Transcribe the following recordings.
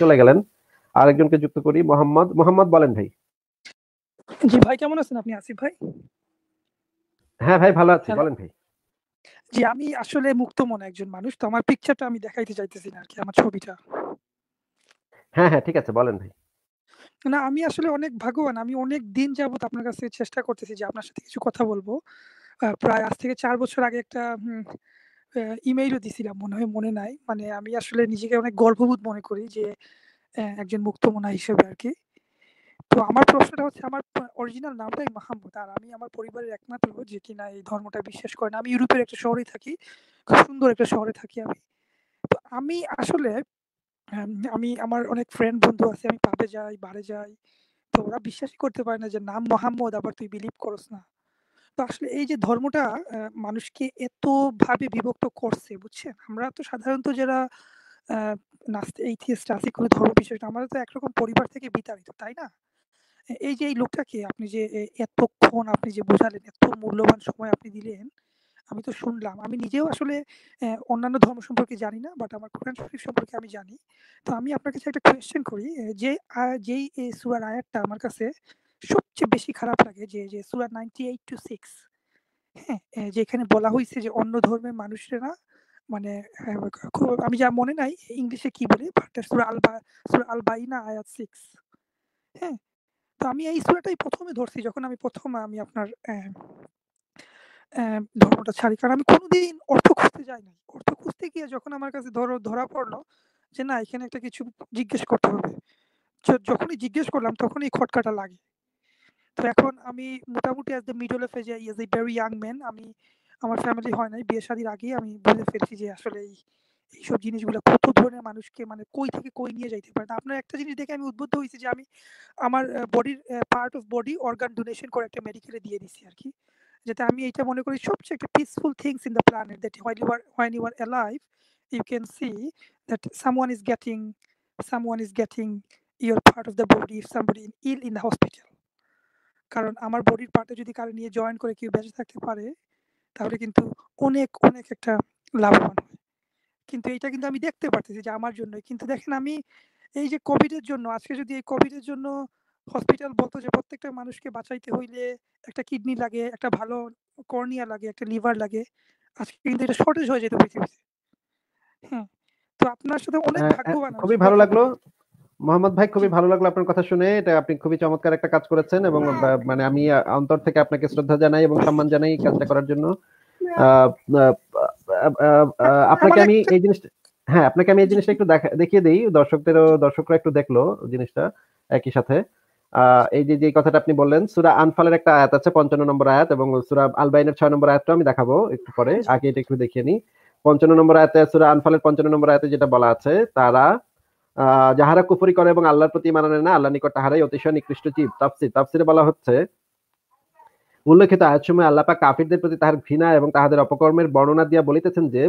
চলে গেলেন আরেকজনকে যুক্ত করি মোহাম্মদ মোহাম্মদ বলেন ভাই জি ভাই কেমন আছেন আপনি আসিফ ভাই হ্যাঁ ভাই ভালো আছি বলেন ভাই জি আমি আসলে মুক্ত একজন মানুষ তো আমার পিকচারটা আমি দেখাইতে চাইতেছি না কি আমার ছবিটা হ্যাঁ হ্যাঁ ঠিক আছে বলেন ভাই না আমি আসলে অনেক ভাগ্যবান আমি অনেক দিন যাবত আপনার কাছে চেষ্টা করতেছি যে আপনার সাথে কিছু কথা বলবো প্রায় আজ থেকে চার বছর আগে একটা ইমেইলও দিছিলাম মনে হয় মনে নাই মানে আমি আসলে নিজেকে অনেক গর্ববোধ মনে করি যে একজন মুক্তমনা হিসেবে আর কি তো আমার প্রশ্নটা হচ্ছে আমার অরিজিনাল নামটাই মাহমুদ আর আমি আমার পরিবারের একমাত্র যে কিনা এই ধর্মটা বিশ্বাস করে না আমি ইউরোপের একটা শহরে থাকি খুব সুন্দর একটা শহরে থাকি আমি তো আমি আসলে আমি আমার অনেক ফ্রেন্ড বন্ধু আছে আমি পাবে যাই বারে যাই তো ওরা বিশ্বাসই করতে পারে না যে নাম মোহাম্মদ আবার তুই বিলিভ করস না তো আসলে এই যে ধর্মটা মানুষকে এত ভাবে বিভক্ত করছে বুঝছেন আমরা তো সাধারণত যারা নাস্তে এইথিয়েস্ট আছি কোনো ধর্ম বিশেষ আমরা তো একরকম পরিবার থেকে বিতাড়িত তাই না এই যে এই লোকটাকে আপনি যে এতক্ষণ আপনি যে বোঝালেন এত মূল্যবান সময় আপনি দিলেন আমি তো শুনলাম আমি নিজেও আসলে অন্যান্য ধর্ম সম্পর্কে জানি না বাট আমার কোরআন শরীফ সম্পর্কে আমি জানি তো আমি আপনার কাছে একটা কোয়েশ্চেন করি যে যেই সুরার আয়াতটা আমার কাছে সবচেয়ে বেশি খারাপ লাগে যে যে সুরা নাইনটি এইট টু সিক্স হ্যাঁ যেখানে বলা হয়েছে যে অন্য ধর্মের মানুষেরা মানে আমি যা মনে নাই ইংলিশে কি বলি সুরা আলবা সুরা আলবাইনা আয়াত সিক্স হ্যাঁ তো আমি এই সুরাটাই প্রথমে ধরছি যখন আমি প্রথম আমি আপনার ধর্মটা ছাড়ি কারণ আমি কোনোদিন অর্থ খুঁজতে যাই না অর্থ খুঁজতে গিয়ে যখন আমার কাছে ধরো ধরা পড়লো যে না এখানে একটা কিছু জিজ্ঞেস করতে হবে যখনই জিজ্ঞেস করলাম তখনই খটকাটা লাগে তো এখন আমি মোটামুটি as the middle of age age a very young man আমি আমার ফ্যামিলি হয় নাই বিয়ে শাদির আগেই আমি বুঝে ফেলছি যে আসলে এই এইসব জিনিসগুলো কত ধরনের মানুষকে মানে কই থেকে কই নিয়ে যাইতে পারে আপনার একটা জিনিস দেখে আমি উদ্বুদ্ধ হয়েছি যে আমি আমার বডির part of body organ donation করে একটা মেডিকেলে দিয়ে দিছি আর কি যাতে আমি এটা মনে করি সবচেয়ে একটা peaceful things in the planet that while you are when you are alive you can see that someone is getting someone is getting your part of the body if somebody ill in the hospital কারণ আমার বডির পার্টে যদি কারো নিয়ে join করে কেউ বেঁচে থাকতে পারে তাহলে কিন্তু অনেক অনেক একটা লাভবান হয় কিন্তু এইটা কিন্তু আমি দেখতে পারতেছি যে আমার জন্য কিন্তু দেখেন আমি এই যে কোভিড এর জন্য আজকে যদি এই কোভিড এর জন্য হসপিটাল বলতো যে প্রত্যেকটা মানুষকে বাঁচাইতে হইলে একটা কিডনি লাগে একটা ভালো কর্নিয়া লাগে একটা লিভার লাগে আজকে কিন্তু এটা শর্টেজ হয়ে যেত পৃথিবীতে হ্যাঁ তো আপনার সাথে অনেক হ্যাঁ, হ্যাঁ, ভাগ্যবান খুবই ভালো লাগলো মোহাম্মদ ভাই খুবই ভালো লাগলো আপনার কথা শুনে এটা আপনি খুবই চমৎকার একটা কাজ করেছেন এবং হ্যাঁ। মানে আমি অন্তর থেকে আপনাকে শ্রদ্ধা জানাই এবং সম্মান জানাই এই কাজটা করার জন্য আচ্ছা, আপনাকে আমি এই জিনিসটা হ্যাঁ আপনাকে আমি এই জিনিসটা একটু দেখিয়ে দিই দর্শকদের দর্শকরা একটু দেখলো জিনিসটা একই সাথে এই যে যে কথাটা আপনি বললেন সুরা আনফালের একটা আয়াত আছে পঞ্চান্ন নম্বর আয়াত এবং সুরা আলবাইনের ছয় নম্বর আয়াতটা আমি দেখাবো একটু পরে আচ্ছা। আগে এটা একটু দেখিয়ে নিই পঞ্চান্ন নম্বর আয়াতে সুরা আনফালের পঞ্চান্ন নম্বর আয়াতে যেটা বলা আছে তারা যাহারা কুফরি করে এবং আল্লাহর প্রতি মানা না আল্লাহ নিকট তাহারাই অতিশয় নিকৃষ্ট জীব তাফসির তাফসিরে বলা হচ্ছে উল্লেখিত আয়াত সময় আল্লাপা কাফিরদের প্রতি তাহার ঘৃণা এবং তাহাদের অপকর্মের বর্ণনা দিয়া বলিতেছেন যে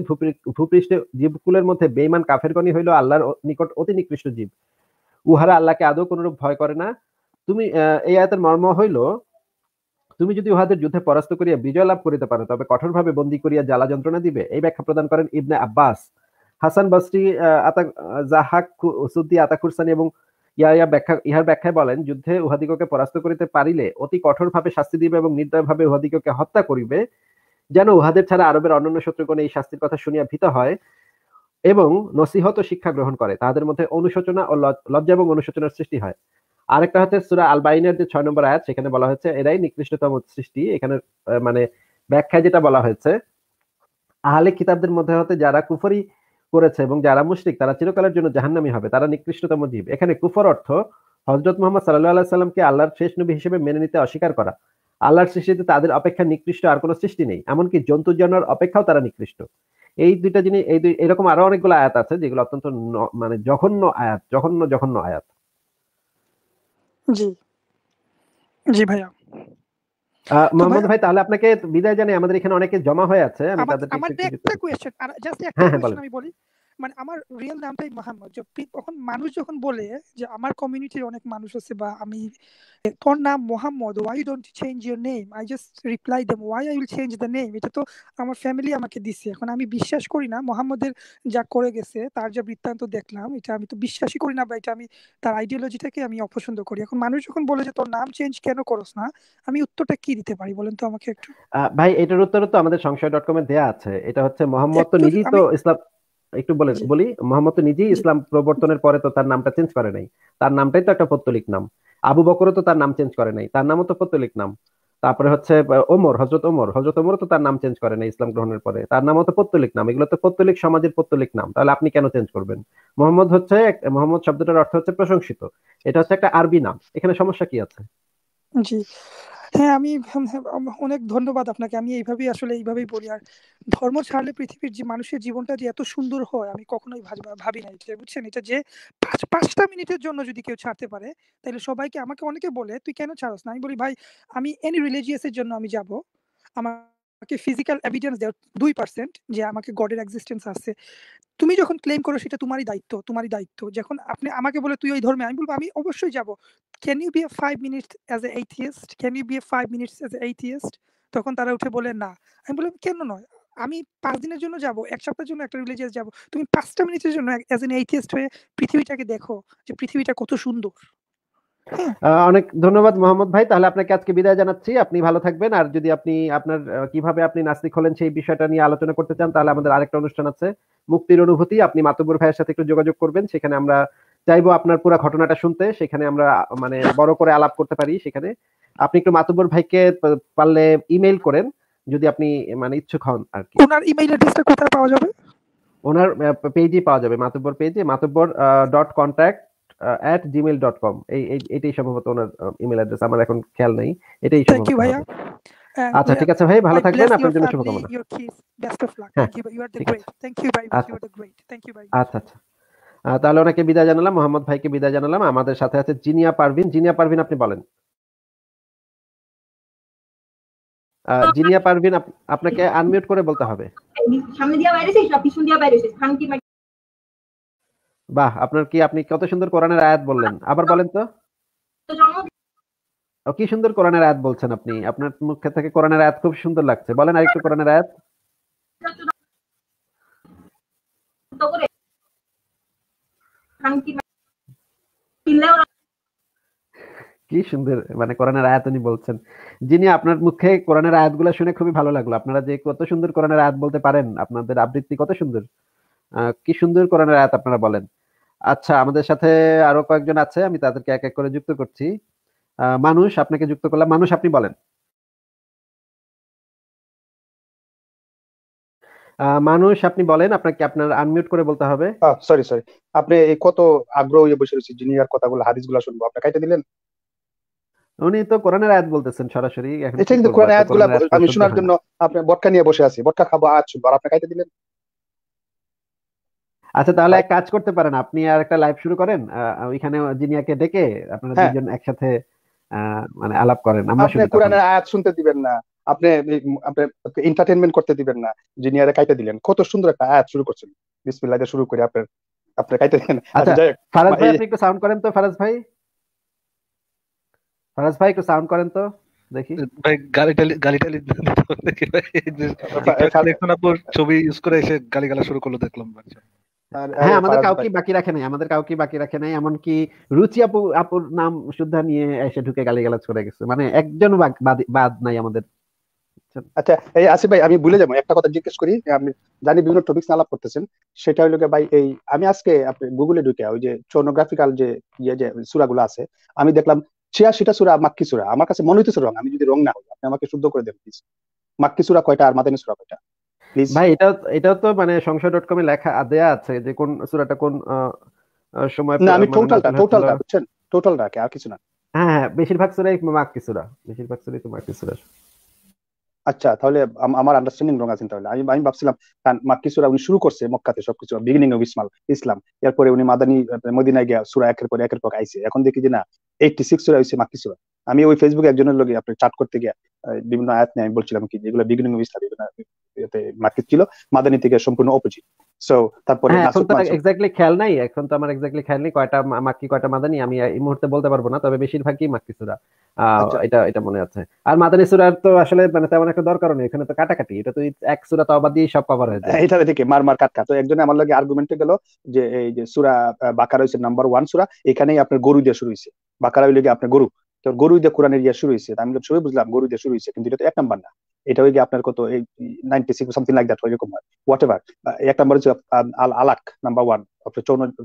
ভূপৃষ্ঠে জীবকুলের মধ্যে বেইমান কাফেরগণই হইল আল্লাহর নিকট অতি নিকৃষ্ট জীব উহারা আল্লাহকে আদৌ কোনরূপ ভয় করে না তুমি এই আয়তের মর্ম হইল তুমি যদি উহাদের যুদ্ধে পরাস্ত করিয়া বিজয় লাভ করিতে পারো তবে কঠোরভাবে বন্দী করিয়া জ্বালা যন্ত্রণা দিবে এই ব্যাখ্যা প্রদান করেন ইবনে আব্বাস হাসান বাসরি আতা জাহাক সুদ্দি আতা খুরসানি এবং ইয়া ব্যাখ্যা ইহার ব্যাখ্যায় বলেন যুদ্ধে উহাদিগকে পরাস্ত করিতে পারিলে অতি কঠোরভাবে শাস্তি দিবে এবং নির্দয়ভাবে উহাদিগকে হত্যা করিবে যেন উহাদের ছাড়া আরবের অন্যান্য শত্রুগণ এই শাস্তির কথা শুনিয়া ভীত হয় এবং নসিহত শিক্ষা গ্রহণ করে তাদের মধ্যে অনুশোচনা ও লজ্জা এবং অনুশোচনার সৃষ্টি হয় আরেকটা হচ্ছে সুরা আলবাইনের যে ছয় নম্বর আয়াত সেখানে বলা হয়েছে এরাই নিকৃষ্টতম সৃষ্টি এখানে মানে ব্যাখ্যায় যেটা বলা হয়েছে আহলে কিতাবদের মধ্যে হতে যারা কুফরি করেছে এবং যারা মুশরিক তারা চিরকালের জন্য জাহান্নামী হবে তারা নিকৃষ্টতম জীব এখানে কুফর অর্থ হজরত মোহাম্মদ সাল্লাহ আল্লাহ সাল্লামকে আল্লাহর শেষ নবী হিসেবে মেনে নিতে অস্বীকার করা আল্লাহর সৃষ্টিতে তাদের অপেক্ষা নিকৃষ্ট আর কোনো সৃষ্টি নেই এমনকি জন্তু জানার অপেক্ষাও তারা নিকৃষ্ট এই দুইটা জিনিস এই দুই এরকম আরো অনেকগুলো আয়াত আছে যেগুলো অত্যন্ত মানে জঘন্য আয়াত জঘন্য জঘন্য আয়াত জি জি ভাইয়া মোহাম্মদ ভাই তাহলে আপনাকে বিদায় জানাই আমাদের এখানে অনেকে জমা হয়ে আছে আমি তাদের একটা কোয়েশ্চেন আর জাস্ট হ্যাঁ, একটা কোয়েশ্চেন হ্যাঁ, আমি বলি মানে আমার রিয়েল নামটাই মোহাম্মদ যখন মানুষ যখন বলে যে আমার কমিউনিটির অনেক মানুষ আছে বা আমি তোর নাম Mohammad why don't change your name I just reply them why I will change the name এটা তো আমার ফ্যামিলি আমাকে দিছে এখন আমি বিশ্বাস করি না মোহাম্মদের যা করে গেছে তার যা বৃত্তান্ত দেখলাম এটা আমি তো বিশ্বাসই করি না বা এটা আমি তার আইডিওলজিটাকে আমি অপছন্দ করি এখন মানুষ যখন বলে যে তোর নাম চেঞ্জ কেন করস না আমি উত্তরটা কি দিতে পারি বলেন তো আমাকে একটু ভাই এটার উত্তর তো আমাদের সংশয় ডট কমে দেয়া আছে এটা হচ্ছে মোহাম্মদ তো নিজেই তো ইসলাম একটু বলে বলি মোহাম্মদ নিজেই ইসলাম প্রবর্তনের পরে তো তার নামটা চেঞ্জ করে নাই তার নামটাই তো একটা পত্তলিক নাম আবু বকরও তো তার নাম চেঞ্জ করে নাই তার নামও তো পত্তলিক নাম তারপরে হচ্ছে ওমর হজরত ওমর হজরত ওমর তো তার নাম চেঞ্জ করে না ইসলাম গ্রহণের পরে তার নামও তো পত্তলিক নাম এগুলো তো পত্তলিক সমাজের পত্তলিক নাম তাহলে আপনি কেন চেঞ্জ করবেন মোহাম্মদ হচ্ছে মোহাম্মদ শব্দটার অর্থ হচ্ছে প্রশংসিত এটা হচ্ছে একটা আরবি নাম এখানে সমস্যা কি আছে জি হ্যাঁ আমি অনেক ধন্যবাদ আপনাকে আমি এইভাবেই আসলে এইভাবেই বলি আর ধর্ম ছাড়লে পৃথিবীর যে মানুষের জীবনটা যে এত সুন্দর হয় আমি কখনোই ভাবি না এটা বুঝছেন এটা যে পাঁচ পাঁচটা মিনিটের জন্য যদি কেউ ছাড়তে পারে তাহলে সবাইকে আমাকে অনেকে বলে তুই কেন ছাড়স না আমি বলি ভাই আমি এনি রিলিজিয়াসের জন্য আমি যাব আমার আমাকে ফিজিক্যাল এভিডেন্স দেওয়া দুই পার্সেন্ট যে আমাকে গডের এক্সিস্টেন্স আছে তুমি যখন ক্লেম করো সেটা তোমারই দায়িত্ব তোমারই দায়িত্ব যখন আপনি আমাকে বলে তুই ওই ধর্মে আমি বলবো আমি অবশ্যই যাব can you be a five minutes as a atheist can you be a five minutes as a atheist তখন তারা উঠে বলে না আমি বললাম কেন নয় আমি পাঁচ দিনের জন্য যাব এক সপ্তাহের জন্য একটা রিলিজিয়াস যাব তুমি পাঁচটা মিনিটের জন্য অ্যাজ এন এইথিয়েস্ট হয়ে পৃথিবীটাকে দেখো যে পৃথিবীটা কত সুন্দর অনেক ধন্যবাদ মোহাম্মদ ভাই তাহলে আপনাকে আজকে বিদায় জানাচ্ছি আপনি ভালো থাকবেন আর যদি আপনি আপনার কিভাবে আপনি নাস্তিক হলেন সেই বিষয়টা নিয়ে আলোচনা করতে চান তাহলে আমাদের আরেকটা অনুষ্ঠান আছে মুক্তির অনুভূতি আপনি মাতব্বর ভাইয়ের সাথে একটু যোগাযোগ করবেন সেখানে আমরা চাইবো আপনার পুরো ঘটনাটা শুনতে সেখানে আমরা মানে বড় করে আলাপ করতে পারি সেখানে আপনি একটু মাতব্বর ভাইকে পারলে ইমেল করেন যদি আপনি মানে ইচ্ছুক হন আর কি ওনার ইমেল অ্যাড্রেসটা কোথায় পাওয়া যাবে ওনার পেজে পাওয়া যাবে মাতব্বর পেজে Matabbar dot contact at Gmail dot com এই এটাই সম্ভবত ওনার ইমেল অ্যাড্রেস আমার এখন খেয়াল নেই এটাই থ্যাংক ইউ ভাইয়া uh, আচ্ছা ঠিক আছে ভাই ভালো থাকবেন আপনার জন্য শুভকামনা হ্যাঁ, আচ্ছা।, আচ্ছা আচ্ছা তাহলে ওনাকে বিদায় জানালাম মোহাম্মদ ভাইকে বিদায় জানালাম আমাদের সাথে আছে জিনিয়া পারভিন জিনিয়া পারভিন আপনি বলেন জিনিয়া পারভিন আপনাকে আনমিউট করে বলতে হবে সামনে দিয়া বাইরে সব পিছন দিয়া বাইরে খান কি বাহ আপনার কি আপনি কত সুন্দর কোরআনের আয়াত বললেন আবার বলেন তো কি সুন্দর কোরআনের আয়াত বলছেন আপনি আপনার মুখে থেকে কোরআনের আয়াত খুব সুন্দর লাগছে বলেন আরেকটু কোরআনের আয়াত কি সুন্দর মানে কোরআনের আয়াত উনি বলছেন যিনি আপনার মুখে কোরআনের গুলা শুনে খুবই ভালো লাগলো আপনারা যে কত সুন্দর কোরআনের আয়াত বলতে পারেন আপনাদের আবৃত্তি কত সুন্দর কি সুন্দর কোরআনের আয়াত আপনারা বলেন আচ্ছা আমাদের সাথে আরো কয়েকজন আছে আমি তাদেরকে এক এক করে যুক্ত করছি মানুষ আপনাকে যুক্ত করলাম মানুষ আপনি বলেন মানুষ আপনি বলেন আপনাকে আপনার আনমিউট করে বলতে হবে সরি সরি আপনি এই কত আগ্রহ হয়ে বসে রয়েছে জিনিয়ার কথাগুলো হাদিসগুলো শুনবো আপনি কাইতে দিলেন উনি তো কোরআনের আয়াত বলতেছেন সরাসরি এটা কিন্তু কোরআনের আয়াতগুলো আমি শোনার জন্য আপনি বটকা নিয়ে বসে আছি বটকা খাবো আজ শুনবো আপনি কাইতে দিলেন আচ্ছা তাহলে এক কাজ করতে পারেন আপনি আর একটা লাইভ শুরু করেন ওইখানে জিনিয়াকে ডেকে আপনারা হ্যাঁ। দুজন একসাথে মানে আলাপ করেন আমরা আপনি কোরআনের আয়াত শুনতে দিবেন না আপনি আপনি এন্টারটেইনমেন্ট করতে দিবেন না জিনিয়ারে কাইতে দিলেন কত সুন্দর একটা আয়াত শুরু করছেন বিসমিল্লাহ দিয়ে শুরু করে আপনি আপনি কাইতে দিলেন আচ্ছা, আচ্ছা ফারাজ ভাই আপনি একটু সাউন্ড করেন তো ফারাজ ভাই ফারাজ ভাই একটু সাউন্ড করেন তো দেখি ভাই গালিটালি গালিটালি আচ্ছা, ছবি ইউজ করে এসে গালি গালা শুরু করলো দেখলাম হ্যাঁ আমাদের কাউকে বাকি রাখে নাই আমাদের কাউকে বাকি রাখে নাই এমনকি রুচি আপু আপুর নাম শুদ্ধা নিয়ে এসে ঢুকে গালাজ করে গেছে মানে একজন বাদ নাই আমাদের আচ্ছা এই আসিফ ভাই আমি ভুলে যাবো একটা কথা জিজ্ঞেস করি আমি জানি বিভিন্ন টপিকস আলাপ করতেছেন সেটা হইলো ভাই এই আমি আজকে আপনি গুগলে ঢুকে ওই যে চর্নোগ্রাফিক্যাল যে ইয়ে যে সুরাগুলো আছে আমি দেখলাম ছিয়াশিটা সুরা মাক্কি সুরা আমার কাছে মনে হইতেছে রং আমি যদি রং না হই আপনি আমাকে শুদ্ধ করে দেবেন প্লিজ মাক্কি সুরা কয়টা আর মাদানি সুরা কয়টা ভাই এটা এটা তো মানে সংশয় ডট কমে লেখা দেয়া আছে যে কোন সূরাটা কোন সময় না আমি টোটালটা মানে টোটালটা বুঝছেন টোটাল রাখে আর কিছু না হ্যাঁ হ্যাঁ বেশিরভাগ সূরাই মাক্কি সূরা বেশিরভাগ সূরাই তো মাক্কি সূরা আচ্ছা তাহলে আমার আন্ডারস্ট্যান্ডিং রং আছেন তাহলে আমি আমি ভাবছিলাম মাক্কি সূরা উনি শুরু করছে মক্কাতে সবকিছু বিগিনিং অফ ইসমাল ইসলাম এরপরে উনি মাদানী মদিনায় গিয়া সূরা একের পর একের পর আইছে এখন দেখি যে না 86 সূরা হইছে মাক্কি সূরা আমি ওই ফেসবুকে একজনের লগে আপনি চাট করতে গিয়া বিভিন্ন আয়াত নিয়ে আমি বলছিলাম কি যেগুলো বিগিনিং অফ ইসলাম এতে মার্কেট ছিল মাদানি থেকে সম্পূর্ণ অপোজিট সো তারপরে হ্যাঁ, এখন তো এক্স্যাক্টলি খেয়াল নাই এখন তো আমার এক্স্যাক্টলি খেয়াল নেই কয়টা মাক্কি কয়টা মাদানি আমি এই মুহূর্তে বলতে পারবো না তবে বেশিরভাগই মাক্কি সুরা আচ্ছা। এটা এটা মনে আছে আর মাদানি সুরার তো আসলে মানে তেমন একটা দরকার নেই এখানে তো কাটাকাটি এটা তো এক সুরা তাওবা দিয়ে সব কভার হয়ে যায় হ্যাঁ, এটা থেকে মার মার কাটকা তো একজনে আমার লাগে আর্গুমেন্টে গেল যে এই যে সুরা বাকার হইছে নাম্বার ওয়ান সুরা এখানেই আপনার গরু দিয়ে শুরু হইছে বাকারা হইলে আপনার গরু তো গরু দিয়ে কোরআনের ইয়া শুরু হয়েছে আমি সবাই বুঝলাম গরু দিয়ে শুরু হয়েছে কিন্তু এটা তো এক নাম্বার না এটা হয়ে গিয়ে আপনার কত ninety six something like that ওইরকম হয় হোয়াট এভার এক নাম্বার হচ্ছে আল আলাক নাম্বার ওয়ান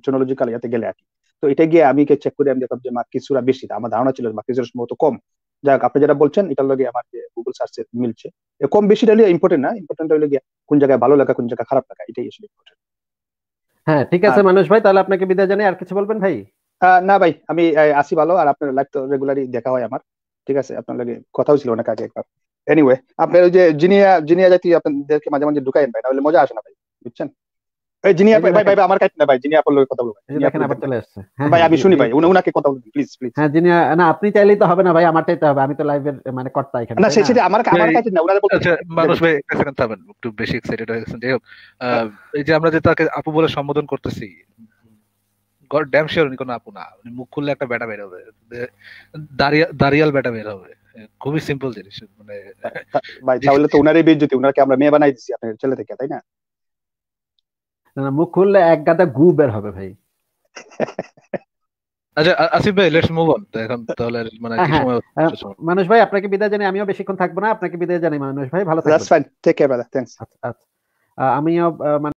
চোনোলজিক্যাল ইয়াতে গেলে আর তো এটা গিয়ে আমি চেক করে আমি দেখলাম যে মাক্কি সুরা বেশি আমার ধারণা ছিল মাক্কি সুরা সম্ভবত কম যাই হোক আপনি যেটা বলছেন এটার লগে আমার গুগল সার্চে মিলছে কম বেশি হলে ইম্পর্টেন্ট না ইম্পর্টেন্ট হলে গিয়ে কোন জায়গায় ভালো লাগা কোন জায়গায় খারাপ লাগা এটাই আসলে ইম্পর্টেন্ট হ্যাঁ ঠিক আছে মানুষ ভাই তাহলে আপনাকে বিদায় জানাই আর কিছু বলবেন ভাই না ভাই আমি আসি ভালো আর আপনার লাইফ তো রেগুলারই দেখা হয় আমার ঠিক আছে আপনার লাগে কথাও ছিল অনেক আগে একবার এনিওয়ে আপনার ওই যে জিনিয়া জিনিয়া জাতি আপনাদেরকে মাঝে মাঝে ঢুকাই ভাই তাহলে মজা আসে না ভাই বুঝছেন এই ভাই ভাই আমার কাছে না ভাই আপনার কথা বলবেন আবার চলে আসছে হ্যাঁ, ভাই আমি হ্যাঁ, শুনি ভাই উনাকে কথা বলবেন প্লিজ প্লিজ হ্যাঁ না আপনি চাইলেই তো হবে না ভাই আমারটাই তো হবে আমি তো লাইভের মানে কর্তা এখানে না সেটা আমার আমার কাছে না উনারে বলতে আচ্ছা, মানুষ ভাই একটু বেশি এক্সাইটেড হয়ে গেছেন যাই হোক এই যে আমরা যে তাকে আপু বলে সম্বোধন করতেছি শিওর উনি কোনো আপু না উনি মুখ খুললে একটা ব্যাটা বের হবে দাঁড়িয়াল ব্যাটা বের হবে খুবই সিম্পল জিনিস মানে ভাই তাহলে তো উনারই বেজ্জতি আমরা মেয়ে বানাই দিছি আপনার ছেলে থেকে তাই না না মুখ খুললে এক গাদা গু বের হবে ভাই আচ্ছা আসিফ ভাই লেটস মুভ অন এখন তাহলে মানে হ্যাঁ, হ্যাঁ, মানুষ ভাই আপনাকে বিদায় জানাই আমিও বেশিক্ষণ থাকবো না আপনাকে বিদায় জানাই মানুষ ভাই ভালো থাকবেন that's fine take care brother thanks আমিও মানে